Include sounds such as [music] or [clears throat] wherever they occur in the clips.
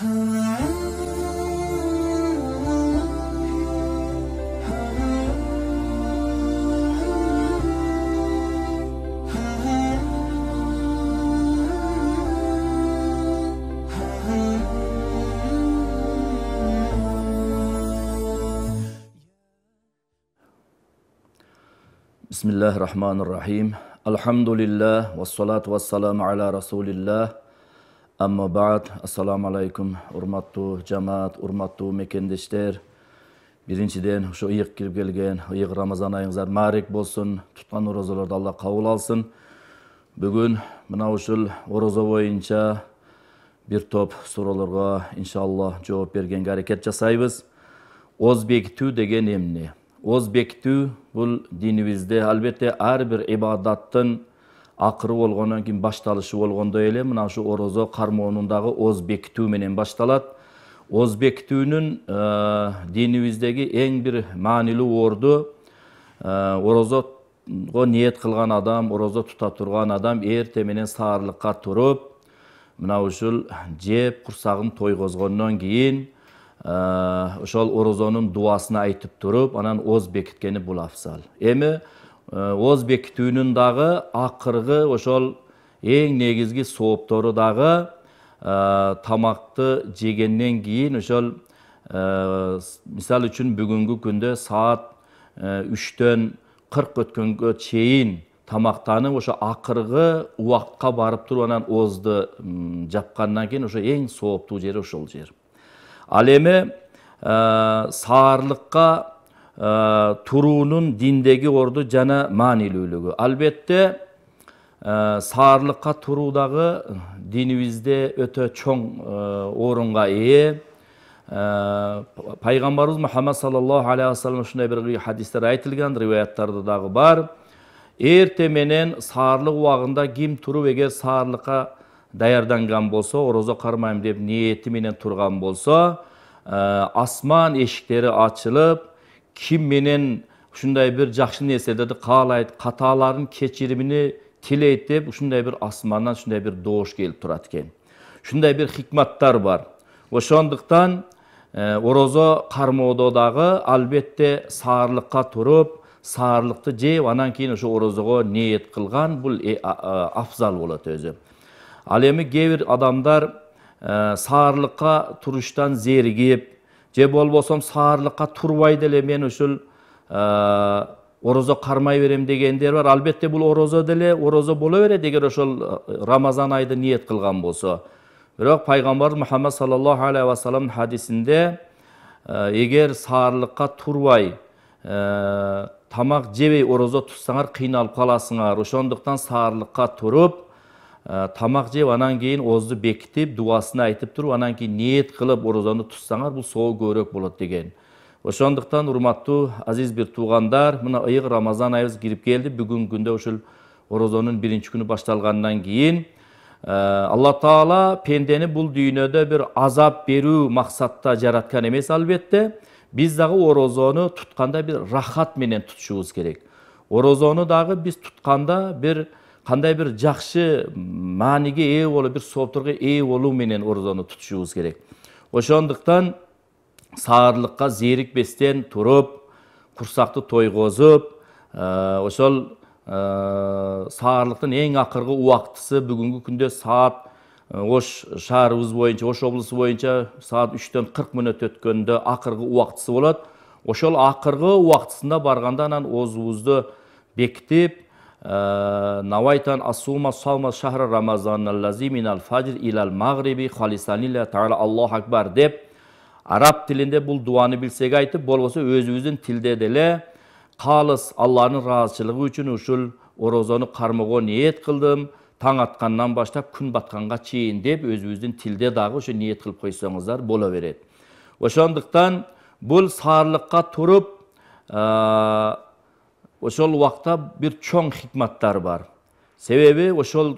بسم الله الرحمن الرحيم الحمد لله والصلاة والسلام على رسول الله Әмі бағыт, ассаламу алейкум, ұрматту жамаат, ұрматту мекендіштер. Біріншіден, ұшы ұйық келіп келген, ұйық Рамазан айыңыздар марик болсын, тұтқан ұразаларды Аллах қауыл алсын. Бүгін мұна ұшыл ұраза бойынша бір топ сұраларға, иншаллах, жооп берген әрекет жасайбыз. Озбекту деген емне. Озбекту бұл динибизде албетте, ар ақыры болғаннан кейін башталышы болғандай эле мына ушу орозо кармоонундагы оз бекитүү менен башталат оз бекитүүнүн ә, динибиздеги эң бир маанилүү орду ә, орозого ниет кылган адам орозо тута турган адам эрте менен саарлыкка туруп мына ушул жеп курсагын тойгозгондон кийин ошол ә, орозонун дубасын айтып туруп анан оз бекиткени бул афзал эми Э, оз бекітүүнүн дағы ақырғы, ошол ең негізгі сооптору дагы э, тамақты жегеннен кейін ошол э, мисалы үшін бүгінгі күндө саат үчтөн кырк өткөнгө чейин тамактанып ошо ақырғы уақытқа барып туруп анан жапқаннан кейін, кийин ошо эң сооптуу жері ошол жер ал эми саарылыкка туруунун диндеги орду жана маанилүүлүгү албетте саарлыкка туруу дагы динибизде өтө чоң орунга ээ пайгамбарыбыз мухаммад саллаллаху алейхи вассалам ушундай бир хадистер айтылган рываяттарда дагы бар эрте менен саарлык убагында ким туруп эгер саарлыкка даярданган болсо орозо кармайм деп ниети менен турган болсо асман эшиктери ачылып ким менен ушундай бир жакшы нерселерди каалайт каталарын кечиримини тилейт деп ушундай бир асмандан ушундай бир добуш келип турат экен ушундай бир хикматтар бар ошондуктан орозо кармоодо дагы албетте саарылыкка туруп саарылыкты жеп анан кийин ошо орозого ниет кылган бул афзал болот өзү ал эми кээ бир адамдар саарлыкка туруштан зеригип же болбосом саарлыкка турбай деле мен ушул орозо кармай берем дегендер бар албетте бул орозо деле орозо боло берет эгер ошол рамазан айды ниет кылган болсо бирок пайгамбарыбыз мухаммад саллаллаху алейхи вассаламдын хадисинде эгер саарлыкка турбай тамак жебей орозо тутсаңар кыйналып каласыңар ошондуктан саарлыкка туруп Э, тамақ жеп анан кейін озды бекітіп дуасын айтып тұру анан кейін ниет қылып оразаны тұтсаңар бұл сол көрек болот деген ошондуктан урматтуу азиз бир туугандар мына ыйык рамазан айыбыз кирип келди бүгүнкү күндө ушул орозонун биринчи күнү башталгандан кийин э, алла таала пендени бул дүйнөдө бир азап берүү максатта жараткан эмес албетте биз дагы орозону тутканда бир рахат менен тутушубуз керек орозону дагы биз тутканда бир қандай бір жақсы мәніге ие болып бір сопторға ие болу менен оразаны тұтышуыбыз керек ошондуктан саарлыкка зерикпестен тұрып құрсақты тойгозуп ошол саарлыктын эң акыркы уақытысы бүгінгі күнде саат ош шаарыбыз боюнча ош облусу боюнча саат үчтөн кырк мүнөт өткөндө акыркы убактысы болот ошол акыркы убактысында барганда анан оозубузду бекитип Навайтан асума أصوم шахра рамазан аллази минал من илал إلى المغرب خالصا لله تعالى деп араб тілінде бұл дуаны білсек айтып болбосо өзіміздің тілде деле қалыс алланың разышылығы үшін ушул орозону кармоого ниет кылдым таң атқаннан баштап күн батқанға чейін деп өзүбүздүн тилде дағы үшін ниет кылып қойсаңыздар боло берет ошондуктан бул сарылыкка туруп ошол убакта бир чоң хикматтар бар себеби ошол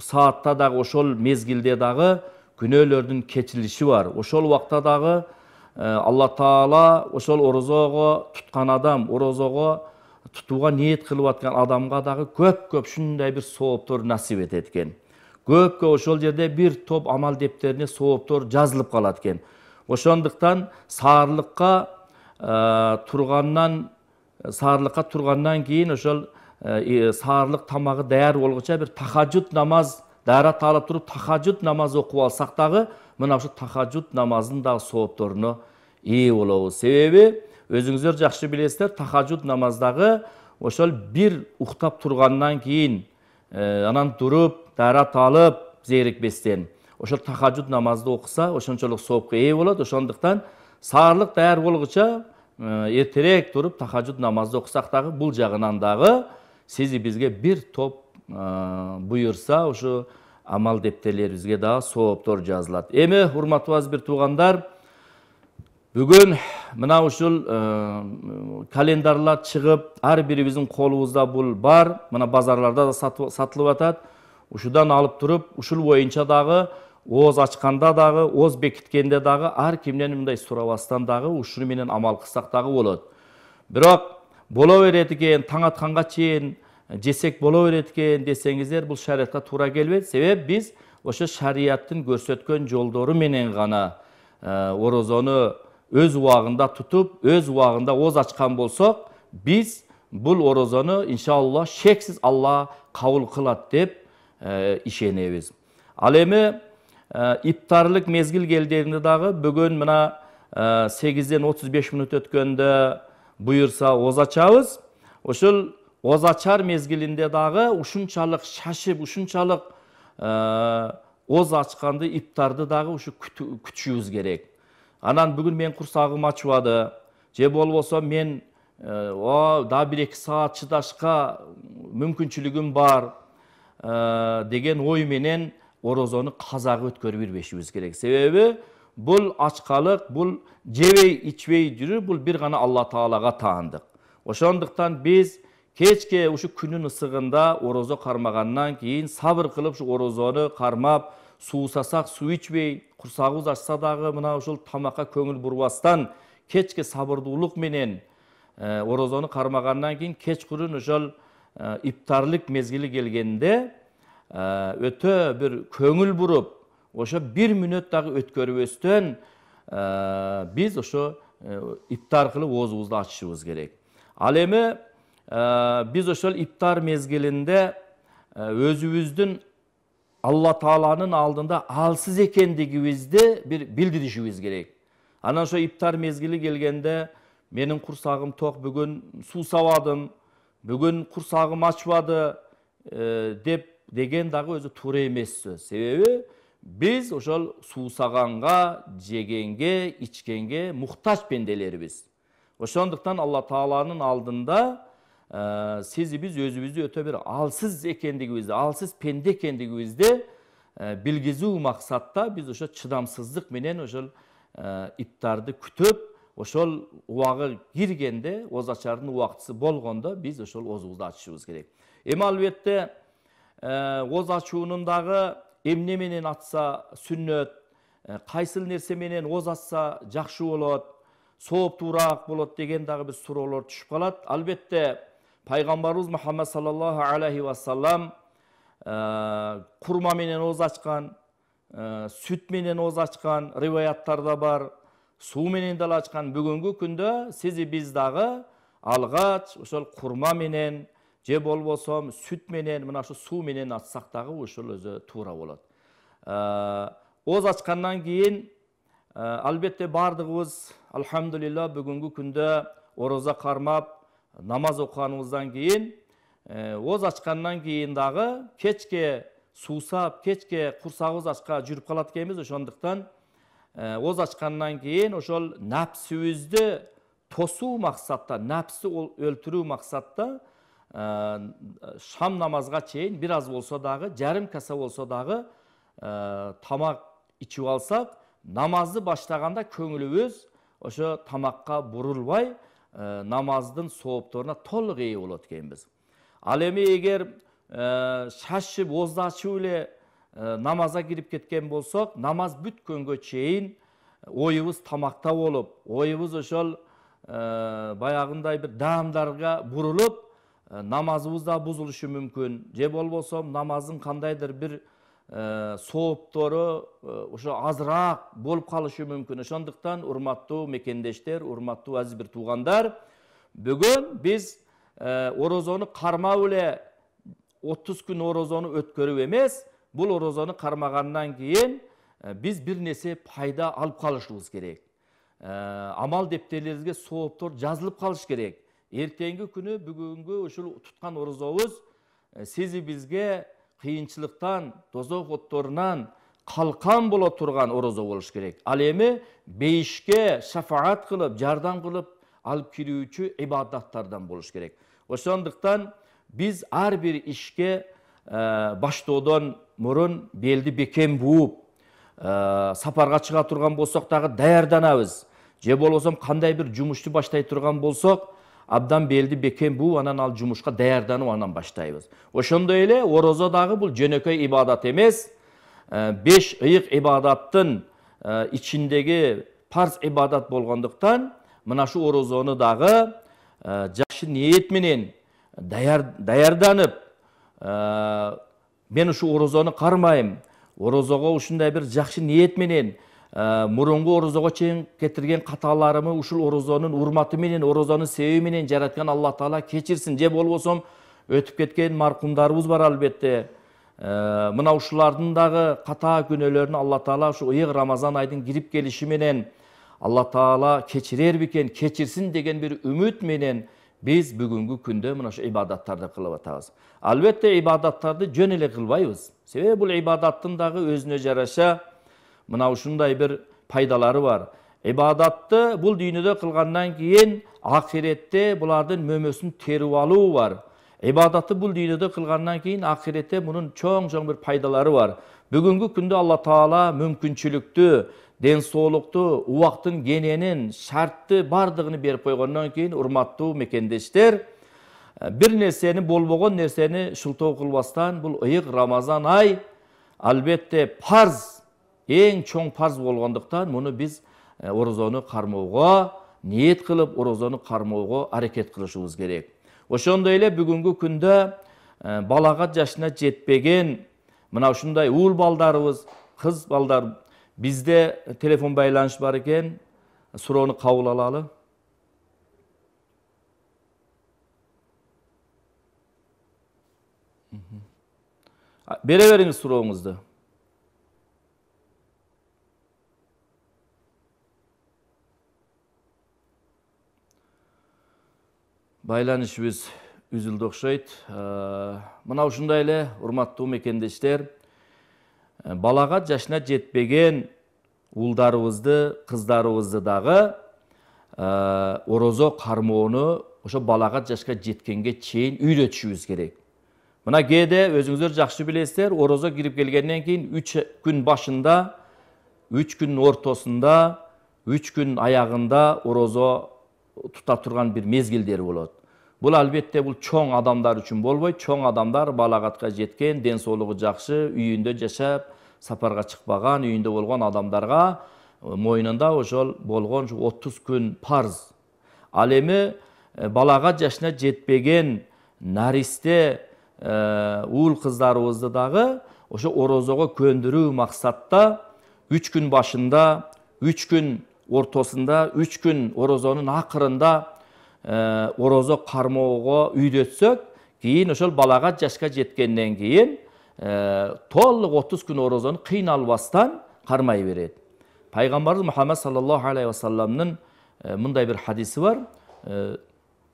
саатта дагы ошол мезгилде дагы күнөөлөрдүн кечирилиши бар ошол убакта дагы э, алла таала ошол орозого туткан адам орозого тутууга ниет кылып аткан адамга дагы көп көп ушундай бир сооптор насип этет экен көп ошол жерде бир топ амал дептерине сооптор жазылып калат экен ошондуктан саарлыкка э, турганнан сарылыққа тұрғаннан кейін ошол сарылық тамағы даяр болгуча бір тахаджуд намаз дайрат талып тұрып тахаджуд намаз окуп алсак дагы мына ушу тахажжуд намазынын дагы соопторуна ээ болобуз себеби өзіңіздер жакшы билесиздер тахажжуд намаздағы ошол бир уктап тұрғаннан кейін анан туруп талып, алып зерикпестен ошол тахаджуд намазды оқыса, ошончолук соопко ээ болот ошондуктан саарлык даяр болгуча ертерек тұрып тахаджуд намазды оқысақ дағы бұл жағынан дағы сізі бізге бір топ бұйырса ұшы амал дептерлерибизге да сооптор жазылады. эми урматтуу бір бир бүгін бүгүн мына ушул календарлар чыгып ар бирибиздин колубузда бұл бар мына базарларда да сатылып атат ушудан алып туруп ушул боюнча дагы ооз ачканда дагы ооз бекиткенде дагы ар кимден мындай сурабастан дагы ушуну менен амал кылсак дагы болот бирок боло берет экен таң атканга чейин жесек боло берет экен десеңиздер бул шариятка туура келбейт себеп биз ошо шарияттын көрсөткөн жолдору менен гана ә, орозону өз убагында тутуп өз убагында ооз ачкан болсок биз бул орозону иншалла шексиз алла кабыл кылат деп ә, ишенебиз ал эми Э, Иптарлық мезгіл келгенде дағы бүгін мына 8-ден 35 минут өткөндө бұйырса оз ачабыз ошол мезгілінде дағы мезгилинде дагы шашып ушунчалык э, оз ачқанды иптарды дағы ушу күтүшүбүз керек анан бүгүн менин курсагым ачыбады же болбосо мен э, да бир эки саат чыдашка мүмкүнчүлүгүм бар деген ой менен орозону қазағы өткөрүп жүрбешибиз керек себеби бұл ачқалық бұл жебей ичпей жүрүү бұл бир гана алла таалага таандык ошондуктан биз кечке ушу күнүн ысыгында орозо кармагандан кийин сабыр кылып ушу орозону кармап суусасак суу ичпей курсагыбыз ачса дагы мына ушул тамакка көңүл бурбастан кечке сабырдуулук менен э, орозону кармагандан кийин кечкурун ошол э, иптарлык мезгили келгенде Э, өтө бир көңіл буруп ошо бир мүнөт дагы өткөрбөстөн э, биз ошо э, иптар кылып оозубузду ачышыбыз керек ал эми биз ошол иптар мезгилинде өзүбүздүн алла тааланын алдында алсыз экендигибизди бир билдиришибиз керек анан ошо иптар мезгили келгенде менин курсагым ток бүгүн суу бүгүн курсагым ачпады деп деген дағы өзі туура емес сөз себебі біз ошол суусаганга жегенге ичкенге муктаж пенделерибиз ошондуктан алла тааланын алдында ә, э, сиз биз өзүбүздү өтө бир алсыз экендигибизди алсыз пенде экендигибизди ә, билгизүү максатта биз ошо чыдамсыздык менен ошол ә, э, иптарды күтүп ошол убагы киргенде оозачардын убактысы болгондо биз ошол оозубузду ачышыбыз керек эми албетте Э, оз ашуынындағы эмне менен атса сүннөт кайсыл э, нерсе менен оз атса жакшы болот сооптуураак болот деген дагы бир суроолор түшүп калат албетте пайгамбарыбыз мухаммад саллаллаху алейхи вассалам э, курма менен ооз ачкан сүт менен ооз ачкан рыбаяттарда бар суу менен дале ачкан бүгүнкү күндө сизи биз дагы алгач ошол курма менен же болбосо сүт менен мына ушу суу менен ачсак дагы ушул өзү туура болот ооз ачкандан кийин албетте баардыгыбыз алхамдулилла бүгүнкү күндө ороза кармап намаз окуганыбыздан кийин ооз ачкандан кийин дагы кечке суусап кечке курсагыбыз ачка жүрүп калат экенбиз ошондуктан ооз ачкандан кийин ошол нәпсибизди тосуу максатта нәпсти өлтүрүү максатта Э, шам намазға чейін біраз болса дағы жарым каса болса дағы ә, тамақ ішіп алсақ намазды баштағанда көңілі ошо тамаққа бұрылбай ә, э, намаздың соопторуна толық ээ болот экенбиз ал эми эгер ә, шашып ачып эле ә, намазға кирип кеткен болсок намаз бүткөнгө чейин оюбуз тамакта болуп оюбуз ошол ә, баягындай бир даамдарга бурулуп намазыбыз да бузулушу мүмкүн же болбосо намаздын кандайдыр бир сооптору ошо азыраак болуп калышы мүмкүн ошондуктан урматтуу мекендештер урматтуу азиз бир туугандар бүгүн биз орозону кармап эле отуз күн орозону өткөрүп эмес бул орозону кармагандан кийин биз бир нерсе пайда алып калышыбыз керек амал дептерлерибизге сооптор жазылып калыш керек ертеңгі күні бүгінгі ушул тұтқан орозобуз сизи бизге кыйынчылыктан тозок отторунан қалқан бола тұрған ораза болуш керек ал эми бейішке шафаат қылып жардам қылып алып кирүүчү ибадаттардан болуш керек ошондуктан биз ар бир ишке баштоодон мурун белди бекем бууп сапарга сапарға чыга турган болсок дагы даярданабыз же болбосо кандай бир жумушту баштай турган болсок абдан белді бекем бууп анан ал жумушка даярданып анан баштайбыз ошондой эле орозо дагы бул жөнөкөй ибадат эмес беш ыйык ибадаттын ичиндеги парз ибадат болгондуктан мына ушу орозону дагы жакшы ниет менен даярданып мен ушу орозону кармайм орозого ушундай бир жакшы ниет менен Э, мурунку орозого чейин кетирген каталарымы ушул орозонун урматы менен орозонун себеби менен жараткан алла таала кечирсин же болбосом өтіп кеткен маркумдарыбыз бар албетте э, мына ушулардын дагы ката күнөөлөрүн алла таала ушу ыйык рамазан айдын кирип келиши менен алла таала кечирер бекен кечирсин деген бір үмүт менен биз бүгүнкү күндө мына ушу ибадаттарды кылып атабыз албетте ибадаттарды жөн эле кылбайбыз себеби бул ибадаттын дагы өзүнө жараша мынау ушундай бир пайдалары бар ибадатты бул дүйнөдө кылгандан кийин ахиретте булардын мөмөсүн терип алуу бар ибадатты бул дүйнөдө кылгандан кийин ахиретте мунун чоң чоң бир пайдалары бар бүгүнкү күндө алла таала мүмкүнчүлүктү ден соолукту убактын кененин шартты баардыгын берип койгондон кийин урматтуу мекендештер ә, бир нерсени болбогон нерсени шылтоо кылбастан бул ыйык рамазан ай албетте парз ең чоң парз болғандықтан мұны біз оразаны қармауға ниет қылып оразаны қармауға әрекет қылышымыз керек ошондой эле бүгүнкү күндө балагат жашына жетпеген мына ушундай уул балдарыбыз кыз балдар бизде телефон байланыш бар экен суроону кабыл алалы бере бериңиз сурооңузду байланыш өз үзілді ұқшайды ә, мынау ушундай эле урматтуу мекендештер ә, балагат жашына жетпеген уулдарыбызды кыздарыбызды дагы ә, орозо кармоону ошо балагат жашка жеткенге чейин үйрөтүшүбүз керек мына кээде өзүңүздөр жакшы билесиздер орозо кирип келгенден кийин үч күн башында үч күн ортосунда үч күн аягында орозо тұта тұрған бір мезгілдер болады бұл әлбетте бұл чоң адамдар үшін болбой, чоң адамдар балағатқа жеткен ден денсаулығы жақсы үйінде жашап сапарға шықпаған үйінде болған адамдарға мойнында ошол болгон 30 отуз күн парз ал эми балагат жашына жетпеген наристе уул кыздарыбызды дагы ошо орозого көндүрүү максатта үч күн башында үч күн ортосында үч күн орозонун акырында орозо кармоого үйрөтсөк кийин ошол балага жашка жеткенден кийин толук отуз күн орозону кыйналбастан кармай берет пайгамбарыбыз мухаммад саллаллаху алейхи вассаламдын мындай бир хадиси бар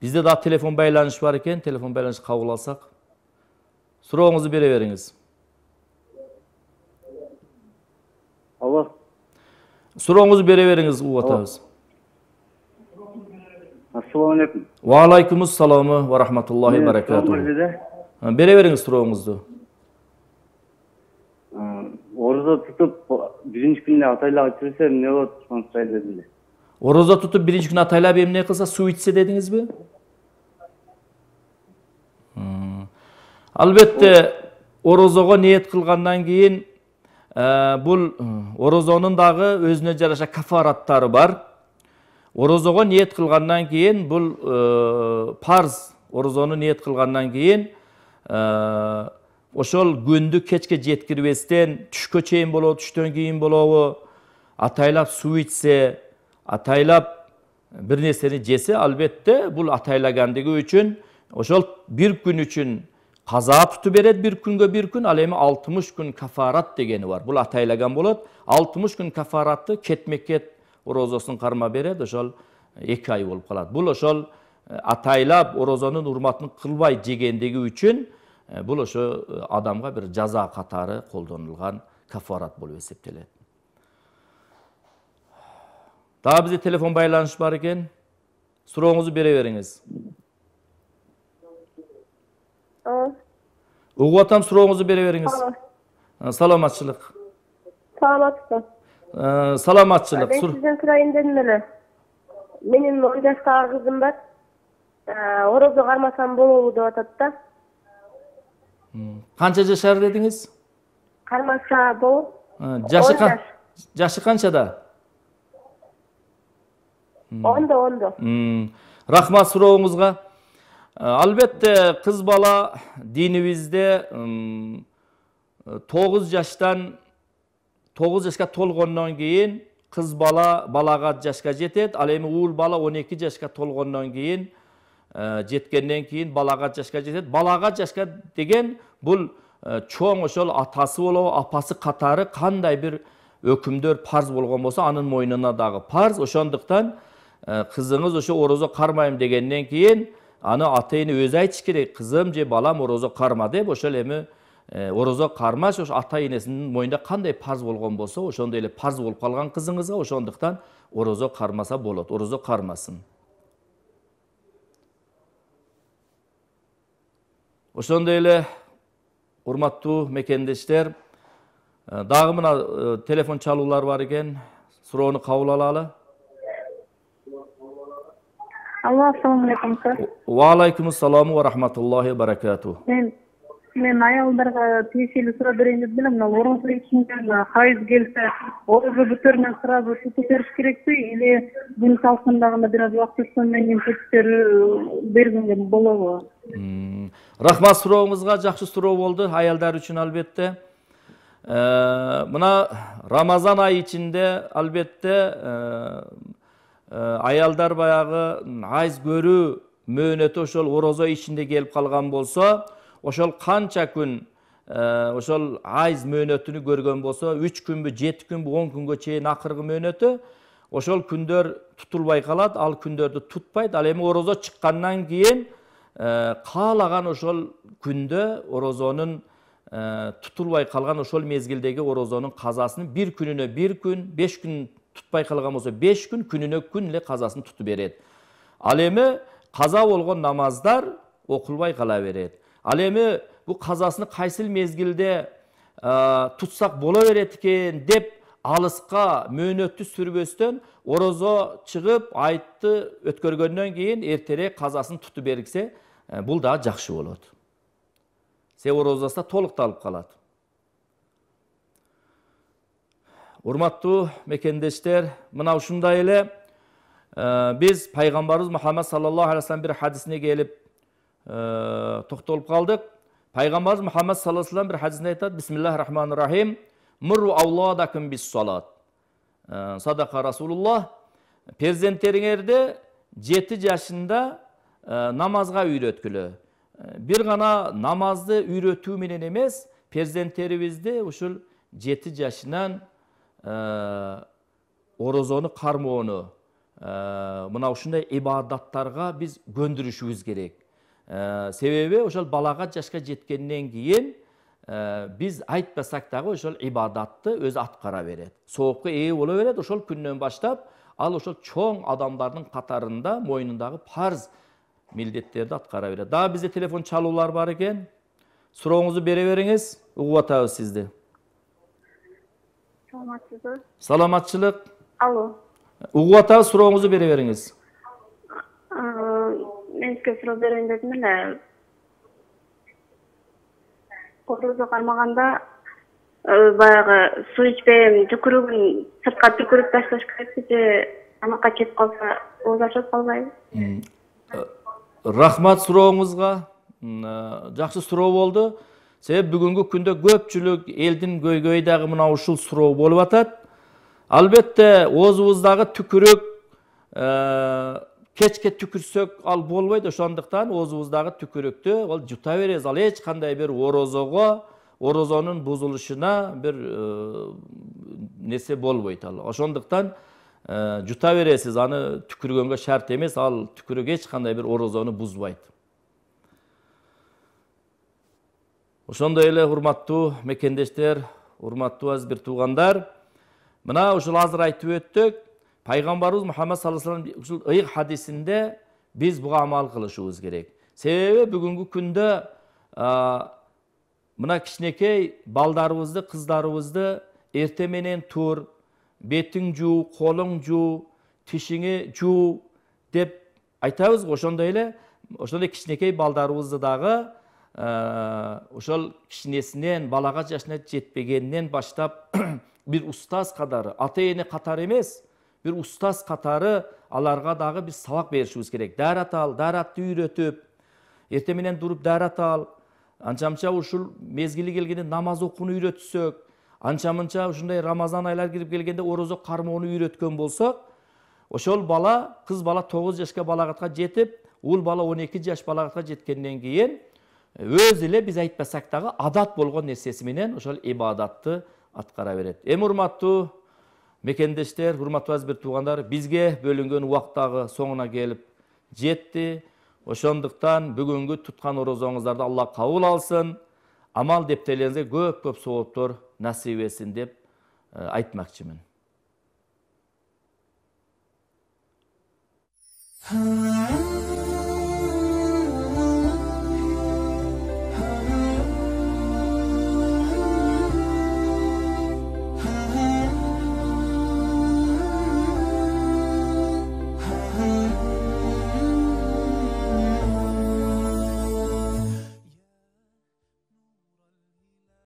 бизде дагы телефон байланыш бар экен телефон байланыш кабыл алсак сурооңузду бере бериңиз сұрағыңызды бере беріңіз алейкум ассалаумағалейкум алейкум ассаламу уа рахматуллахи баракату бере беріңіз сұрағыңызды ораза тұтып бірінші күні атайлап жіберсе не болады соны сұрайын дедім ораза тұтып бірінші күні атайлап емне қылса су ішсе дедіңіз бе албетте оразаға ниет қылғаннан кейін Э, бұл оразаның дағы өзіне жараша кафараттары бар оразаға ниет қылғаннан кейін бұл э, парз оразаны ниет қылғаннан кейін э, ошол күндү кечке жеткирбестен түшкө чейин болобу түштөн кийин болобу атайлап суу ичсе атайлап бир нерсени жесе албетте бул атайлагандыгы үчүн ошол бир күн үчүн қаза түті берет бір күнгі бір күн ал эми алтымыш күн кафарат дегені бар бұл атайлаган болот алтымыш күн кафаратты кетме кет орозосын қарма береді ошол эки ай болып қалады бұл ошол атайлап орозонун урматын кылбай жегендиги үчүн бұл ошо адамға бір жаза қатары колдонулган кафарат болып эсептелет дагы бизде телефон байланыш бар экен сурооңузду бере бериңиз ұғып атам сұрағыңызды бере беріңіз саламатшылық э, саламатсыз э, саламатшылық мен сізден сұрайын дедім іле менің он жастағы қызым бар э, ораза қармасам болобу деп атат да қанша жашар дедіңіз қармаса болот жашы жашы қаншада ондо ондо рахмат сұрағыңызға Албетте, қыз бала dinimizda 9 жаштан 9 yoshga кейін қыз бала балағат balog'at жетеді, ал эми o'g'il бала 12 жашка to'lgandan кейін жеткенден кейін балағат жашка жетеді балағат жашка деген бұл чоң ошол атасы болобу апасы қатары қандай бір өкімдер парз болған болса анын мойнына дағы парз ошондуктан кызыңыз ошо орозо кармайм дегенден кейін аны ене өзі айтыш керек қызым же балам ораза қарма деп ошол эми ораза кармаш ошо ата энесинин мойнунда кандай парз болгон болсо ошондой эле парз болуп калган кызыңызга ошондуктан орозо кармаса болот орозо кармасын ошондой эле урматтуу мекендештер дагы мына телефон чалуулар бар экен суроону кабыл алалы алло ассалаумағалейкум алейкум уағалейкум ассалам уа рахматуллахи баракату мен мен аялдарға тиесілі сұрап берейін деп келемін мына ораза ішінде хайыз келсе ораза бітірінен сразу су көтеріш керек пе или күн салқындағанда біраз уақыт өткеннен кейін су көтеру бергенге болады рахмат сұрауыңызға жақсы сұрау болды аялдар үшін әлбетте мына рамазан айы ішінде әлбетте Э, аялдар баягы айыз көрүү мөөнөтү ошол орозо ичинде келип калган болсо ошол канча күн э, ошол айз мөөнөтүнү көргөн болсо үч күнбү жети күнбү он күнгө чейин акыркы мөөнөтү ошол күндөр тутулбай калат ал күндөрдү тутпайт ал эми орозо чыккандан кийин э, каалаган ошол күндө орозонун тутулбай калган ошол мезгилдеги орозонун казасын бир күнүнө бир күн беш күн тұтпай қалған болса беш күн күніне күнле қазасын тұтып береді ал эми қаза болған намаздар оқылбай қала береді ал эми бұл қазасын қайсыл мезгілде ә, тұтсақ бола береді екен деп алысқа мөөнөттү сүрбөстөн орозо шығып айтты өткөргөндөн кийин эртерээк казасын тутуп бұл бул дагы жакшы болот себеби толық толукталып қалады урматтуу мекендестер мына ушундай эле биз пайгамбарыбыз мухаммад саллаллаху алейхи вассалам бир хадисине келип токтолуп калдык пайгамбарыбыз мухаммад саллаллаху алейхи бір бир хадисинде айтат бисмиллахи рахмани рахим бис салат садака расулуллах перзенттериңерди жети жашында намазга үйрөткүлө бир гана намазды үйрөтүү менен эмес перзенттерибизди ушул жети жашынан Э, орозону кармоону э, мына ушундай ибадаттарға біз көндүрүшүбүз керек э, себеби ошол балага жашка жеткенден кийин біз айтпасак дагы ошол ибадатты өзү аткара берет соопко ээ боло береді, ошол күннен баштап ал ошол чоң адамдардың катарында мойнундагы парз милдеттерди аткара берет дагы бизде телефон чалуулар бар экен сурооңузду бере бериңиз угуп атабыз сизди саламатсызбы саламатчылык алло угуп атабыз сурооңузду бере бериңиз ә, мен сизге суроо берейин дедим эле корозо кармаганда баягы суу ичпейм түкүрүгүн сыртка түкүрүп ташташ керекпи же тамакка кетип калса ооз ачылып калбайбы рахмат сурооңузга жакшы суроо болду себеп бүгінгі күнде көпчілік елдің көйгөйдағы мына ушул суроо болуп атат албетте оозубуздагы түкүрүк ә, кечке түкүрсөк ал болбойт ошондуктан оозубуздагы түкүрүктү ал жута беребиз ә, ал эч кандай бир орозого орозонун бузулушуна бир нерсе несе болбойт ал ошондуктан ә, жута бересиз аны түкүргөнгө шарт эмес ал түкүрүк эч кандай бир орозону бузбайт ошондой эле урматтуу мекендештер урматтуу аз бир туугандар мына ушул азыр айтып өттүк пайгамбарыбыз Мухаммед саллаллаху алейхи саллям ушул ыйык хадисинде биз буга амал кылышыбыз керек себеби бүгүнкү күндө мына кичинекей балдарыбызды кыздарыбызды эрте менен тур бетиң жуу колуң жуу тишиңи жуу деп айтабыз го ошондой эле ошондой кичинекей балдарыбызды дагы Э, ошол кичинесинен балаға жашына жетпегенинен баштап [clears throat] бир устаз катары ата эне катары эмес бир устаз катары аларга дагы биз сабак беришибиз керек даарат ал дааратты үйрөтүп эртең менен туруп даарат ал анча ушул мезгили келгенде намаз окууну үйрөтсөк анча мынча ушундай рамазан айлар кирип келгенде орозо кармоону үйрөткөн болсок ошол бала кыз бала тогуз жашка балагатка жетип уул бала он эки жаш балагатка жеткенден кийин өз эле биз айтпасак дагы адат болгон нерсеси менен ошол ибадатты аткара берет эми урматтуу мекендештер урматтуу азиз бир туугандар бизге бөлүнгөн убакыт дагы соңуна келип жетти ошондуктан бүгүнкү туткан орозоңуздарды алла кабыл алсын амал дептерлериңизге көп көп сооптор насип этсин деп айтмакчымын